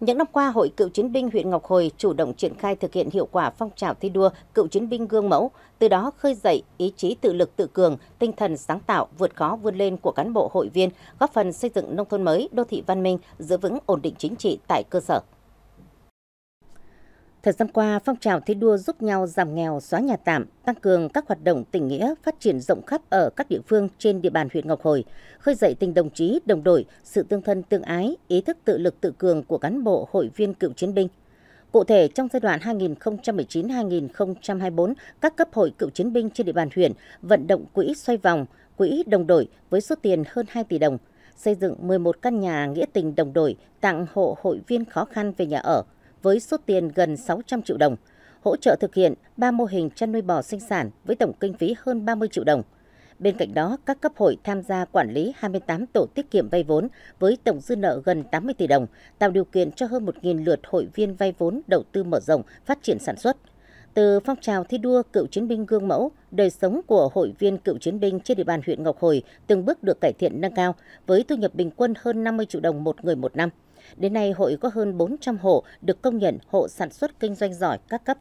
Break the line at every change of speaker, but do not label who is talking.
Những năm qua, Hội Cựu Chiến binh huyện Ngọc Hồi chủ động triển khai thực hiện hiệu quả phong trào thi đua cựu chiến binh gương mẫu, từ đó khơi dậy ý chí tự lực tự cường, tinh thần sáng tạo, vượt khó vươn lên của cán bộ hội viên, góp phần xây dựng nông thôn mới, đô thị văn minh, giữ vững ổn định chính trị tại cơ sở. Thời gian qua, phong trào thi đua giúp nhau giảm nghèo, xóa nhà tạm, tăng cường các hoạt động tình nghĩa, phát triển rộng khắp ở các địa phương trên địa bàn huyện Ngọc Hồi, khơi dậy tình đồng chí, đồng đội, sự tương thân tương ái, ý thức tự lực tự cường của cán bộ, hội viên cựu chiến binh. Cụ thể, trong giai đoạn 2019-2024, các cấp hội cựu chiến binh trên địa bàn huyện vận động quỹ xoay vòng, quỹ đồng đội với số tiền hơn 2 tỷ đồng, xây dựng 11 căn nhà nghĩa tình đồng đội tặng hộ hội viên khó khăn về nhà ở – với số tiền gần 600 triệu đồng, hỗ trợ thực hiện 3 mô hình chăn nuôi bò sinh sản với tổng kinh phí hơn 30 triệu đồng. Bên cạnh đó, các cấp hội tham gia quản lý 28 tổ tiết kiệm vay vốn với tổng dư nợ gần 80 tỷ đồng, tạo điều kiện cho hơn 1.000 lượt hội viên vay vốn đầu tư mở rộng, phát triển sản xuất. Từ phong trào thi đua cựu chiến binh gương mẫu, đời sống của hội viên cựu chiến binh trên địa bàn huyện Ngọc Hồi từng bước được cải thiện nâng cao với thu nhập bình quân hơn 50 triệu đồng một người một năm. Đến nay, hội có hơn 400 hộ được công nhận hộ sản xuất kinh doanh giỏi các cấp